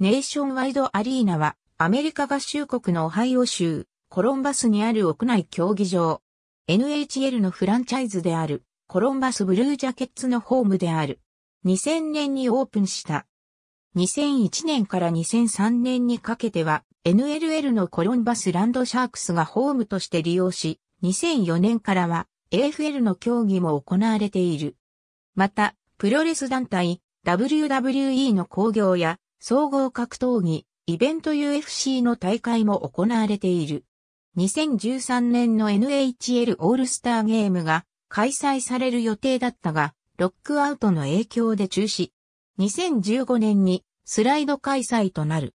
ネーションワイドアリーナは、アメリカ合衆国のオハイオ州、コロンバスにある屋内競技場。NHL のフランチャイズである、コロンバスブルージャケッツのホームである。2000年にオープンした。2001年から2003年にかけては、NLL のコロンバスランドシャークスがホームとして利用し、2004年からは AFL の競技も行われている。また、プロレス団体、WWE の興行や総合格闘技、イベント UFC の大会も行われている。2013年の NHL オールスターゲームが開催される予定だったが、ロックアウトの影響で中止。2015年にスライド開催となる。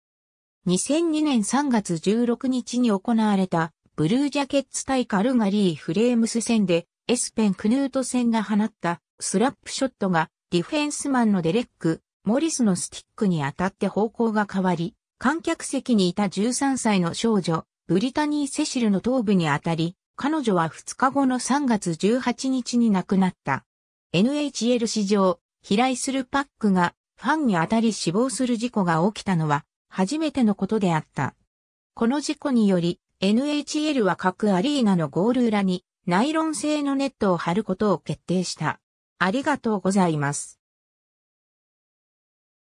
2002年3月16日に行われたブルージャケッツ対カルガリーフレームス戦でエスペン・クヌート戦が放ったスラップショットがディフェンスマンのデレック・モリスのスティックに当たって方向が変わり、観客席にいた13歳の少女、ブリタニー・セシルの頭部に当たり、彼女は2日後の3月18日に亡くなった。NHL 史上、飛来するパックがファンに当たり死亡する事故が起きたのは初めてのことであった。この事故により、NHL は各アリーナのゴール裏にナイロン製のネットを張ることを決定した。ありがとうございます。